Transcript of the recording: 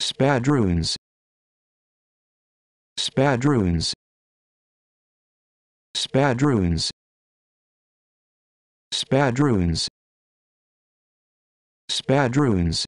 spadroons spadroons spadroons spadroons spadroons